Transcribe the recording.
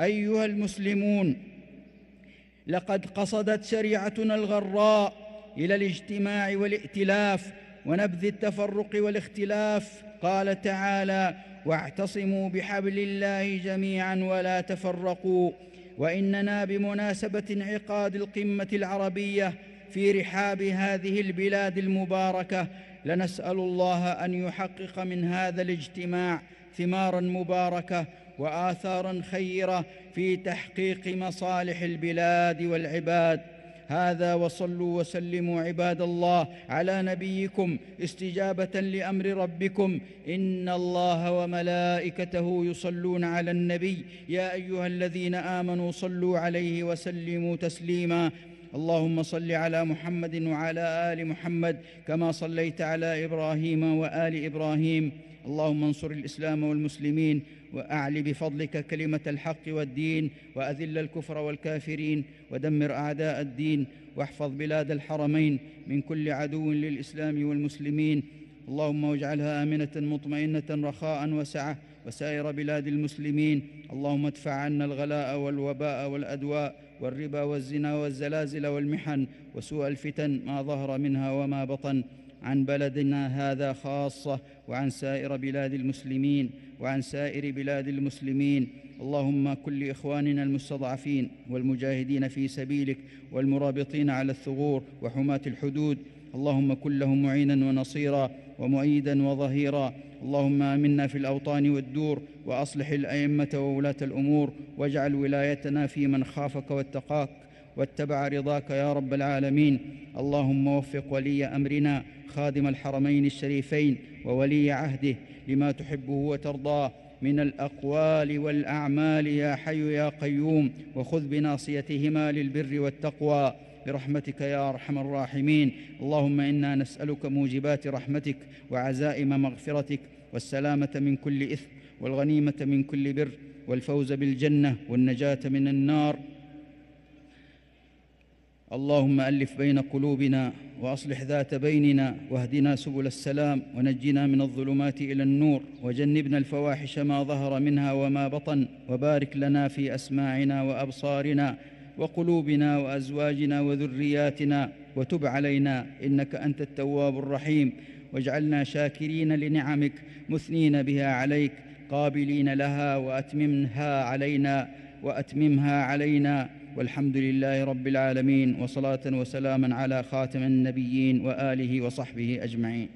ايها المسلمون لقد قصدت شريعتنا الغراء الى الاجتماع والائتلاف ونبذ التفرق والاختلاف قال تعالى واعتصموا بحبل الله جميعا ولا تفرقوا واننا بمناسبه انعقاد القمه العربيه في رحاب هذه البلاد المباركه لنسال الله ان يحقق من هذا الاجتماع ثمارا مباركه واثارا خيره في تحقيق مصالح البلاد والعباد هذا وصلوا وسلموا عباد الله على نبيكم استجابه لامر ربكم ان الله وملائكته يصلون على النبي يا ايها الذين امنوا صلوا عليه وسلموا تسليما اللهم صل على محمد وعلى ال محمد كما صليت على ابراهيم وال ابراهيم اللهم انصر الاسلام والمسلمين واعل بفضلك كلمه الحق والدين واذل الكفر والكافرين ودمر اعداء الدين واحفظ بلاد الحرمين من كل عدو للاسلام والمسلمين اللهم واجعلها امنه مطمئنه رخاء وسعه وسائر بلاد المسلمين اللهم ادفع عنا الغلاء والوباء والادواء والربا والزنا والزلازل والمحن وسوء الفتن ما ظهر منها وما بطن عن بلدنا هذا خاصه وعن سائر بلاد المسلمين وعن سائر بلاد المسلمين اللهم كل اخواننا المستضعفين والمجاهدين في سبيلك والمرابطين على الثغور وحماه الحدود اللهم كن لهم معينا ونصيرا ومؤيدا وظهيرا اللهم امنا في الاوطان والدور واصلح الائمه وولاه الامور واجعل ولايتنا في من خافك واتقاك واتبع رضاك يا رب العالمين اللهم وفق ولي امرنا خادم الحرمين الشريفين وولي عهده لما تحبه وترضاه من الاقوال والاعمال يا حي يا قيوم وخذ بناصيتهما للبر والتقوى برحمتك يا ارحم الراحمين اللهم انا نسالك موجبات رحمتك وعزائم مغفرتك والسلامه من كل اثم والغنيمه من كل بر والفوز بالجنه والنجاه من النار اللهم الف بين قلوبنا واصلح ذات بيننا واهدنا سبل السلام ونجنا من الظلمات الى النور وجنبنا الفواحش ما ظهر منها وما بطن وبارك لنا في اسماعنا وابصارنا وقلوبنا وازواجنا وذرياتنا وتب علينا انك انت التواب الرحيم واجعلنا شاكرين لنعمك مثنين بها عليك قابلين لها واتممها علينا واتممها علينا والحمد لله رب العالمين وصلاه وسلاما على خاتم النبيين واله وصحبه اجمعين